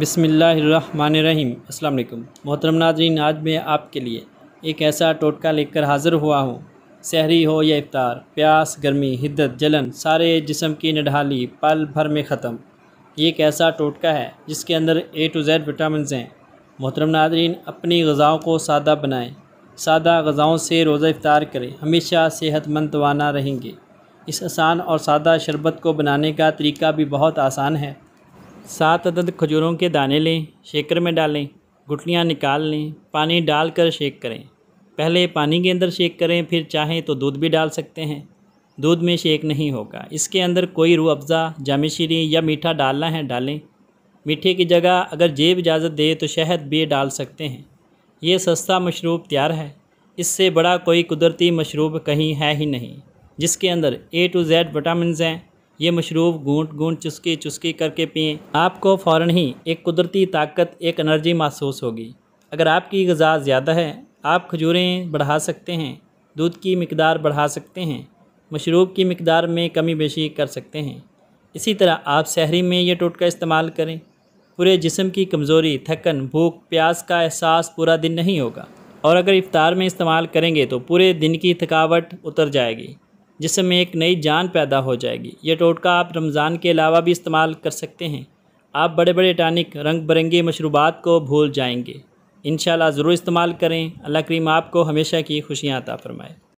बसमीम् अल्लाम मोहतरम नाजरीन आज मैं आपके लिए एक ऐसा टोटका लेकर हाज़िर हुआ हूँ सहरी हो या इफ्तार प्यास गर्मी हिद्दत जलन सारे जिसम की निढाली पल भर में ख़त्म ये एक ऐसा टोटका है जिसके अंदर ए टू जेड विटामिन हैं मोहतरम नाजरीन अपनी गज़ाओं को सादा बनाएं सादा गज़ाओं से रोज़ा इफ्तार करें हमेशा सेहतमंद तोाना रहेंगे इस आसान और सादा शरबत को बनाने का तरीका भी बहुत आसान है सात अदद खजूरों के दाने लें शेकर में डालें गुटलियाँ निकाल लें पानी डालकर शेक करें पहले पानी के अंदर शेक करें फिर चाहें तो दूध भी डाल सकते हैं दूध में शेक नहीं होगा इसके अंदर कोई रू अफ़ज़ा जामशीरी या मीठा डालना है डालें मीठे की जगह अगर जेब इजाज़त दे तो शहद भी डाल सकते हैं ये सस्ता मशरूब तैयार है इससे बड़ा कोई कुदरती मशरूब कहीं है ही नहीं जिसके अंदर ए टू ज़ेड विटामिन हैं ये मशरूब घूट घूट चुस्की चुस्की करके पिए आपको फ़ौर ही एक कुदरती ताकत एक एनर्जी महसूस होगी अगर आपकी गज़ा ज़्यादा है आप खजूरें बढ़ा सकते हैं दूध की मकदार बढ़ा सकते हैं मशरूब की मकदार में कमी बेशी कर सकते हैं इसी तरह आप शहरी में ये टोटका इस्तेमाल करें पूरे जिसम की कमज़ोरी थकन भूख प्यास का एहसास पूरा दिन नहीं होगा और अगर इफ़ार में इस्तेमाल करेंगे तो पूरे दिन की थकावट उतर जाएगी जिसमें में एक नई जान पैदा हो जाएगी ये टोटका आप रमज़ान के अलावा भी इस्तेमाल कर सकते हैं आप बड़े बड़े टानिक रंग बिरंगे मशरूबात को भूल जाएंगे इन ज़रूर इस्तेमाल करें अल्लाह करीम आपको हमेशा की खुशियाँ अता फ़रमाए